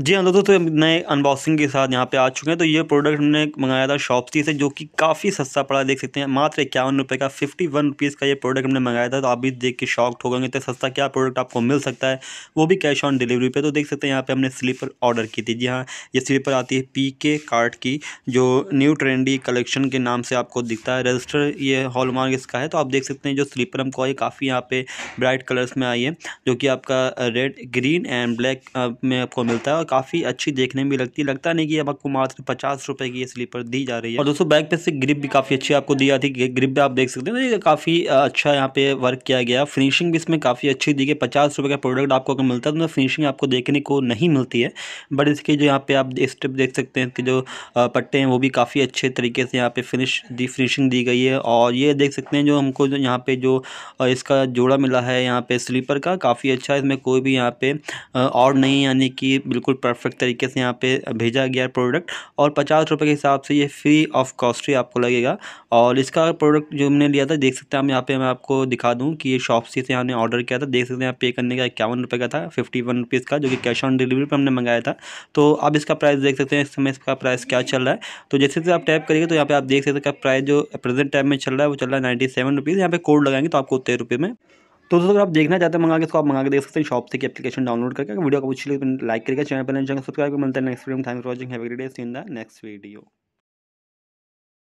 जी हाँ दोस्तों तो नए अनबॉक्सिंग के साथ यहाँ पे आ चुके हैं तो ये प्रोडक्ट हमने मंगाया था शॉपसी से जो कि काफ़ी सस्ता पड़ा देख सकते हैं मात्र इक्यावन रुपये का फिफ्टी वन रुपीज़ का ये प्रोडक्ट हमने मंगाया था तो आप भी देख के शॉक्ड हो गएंगे इतना सस्ता क्या प्रोडक्ट आपको मिल सकता है वो भी कैश ऑन डिलीवरी पर तो देख सकते हैं यहाँ पर हमने स्लीपर ऑर्डर की थी जी हाँ ये स्लीपर आती है पी के कार्ट की जो न्यू ट्रेंडी कलेक्शन के नाम से आपको दिखता है रजिस्टर ये हॉलमार्क इसका है तो आप देख सकते हैं जो स्लीपर हमको आई काफ़ी यहाँ पर ब्राइट कलर्स में आई है जो कि आपका रेड ग्रीन एंड ब्लैक में आपको मिलता है काफ़ी अच्छी देखने में लगती है लगता नहीं कि अब आपको मात्र पचास रुपये की ये स्लीपर दी जा रही है और दोस्तों बैग पे से ग्रिप भी काफ़ी अच्छी आपको दी जाती है ग्रिप भी आप देख सकते हैं ये काफ़ी अच्छा यहाँ पे वर्क किया गया फिनिशिंग भी इसमें काफ़ी अच्छी दी गई पचास रुपये का प्रोडक्ट आपको अगर मिलता है तो फिनिशिंग आपको देखने को नहीं मिलती है बट इसके जो यहाँ पे आप स्टेप देख सकते हैं इसके जो पट्टे हैं वो भी काफ़ी अच्छे तरीके से यहाँ पे फिनिश दी फिनिशिंग दी गई है और ये देख सकते हैं जो हमको जो यहाँ पे जो इसका जोड़ा मिला है यहाँ पे स्लीपर का काफ़ी अच्छा इसमें कोई भी यहाँ पे और नहीं यानी कि बिल्कुल परफेक्ट तरीके से यहाँ पे भेजा गया प्रोडक्ट और पचास रुपये के हिसाब से ये फ्री ऑफ कॉस्ट ही आपको लगेगा और इसका प्रोडक्ट जो हमने लिया था देख सकते हैं हम यहाँ पे मैं आपको दिखा दूँ कि ये शॉप से हमने ऑर्डर किया था देख सकते हैं पे करने का इक्यावन रुपये का था फिफ्टी वन रुपीज़ का जो कि कैश ऑन डिलीवरी पर हमने मंगाया था तो अब इसका प्राइस देख सकते हैं इस समय इसका प्राइस क्या चल रहा है तो जैसे जैसे आप टैप करिए तो यहाँ पर आप देख सकते हैं प्राइस जो प्रेजेंट टाइम में चल रहा है वो चल रहा है नाइन्टी सेवन रुपीज़ यहाँ पे कोड लगाएंगे तो आपको तेरह रुपये में तो दोस्तों अगर आप देखना चाहते हैं मंगा के इसको आप मंगा के देख सकते हैं शॉप से की एप्लीकेशन डाउनलोड करके वीडियो को अच्छी लगे लाइक करके चैनल पर नहीं सब्सक्राइब कर मिलता है next video thanks for watching heavy day in the next video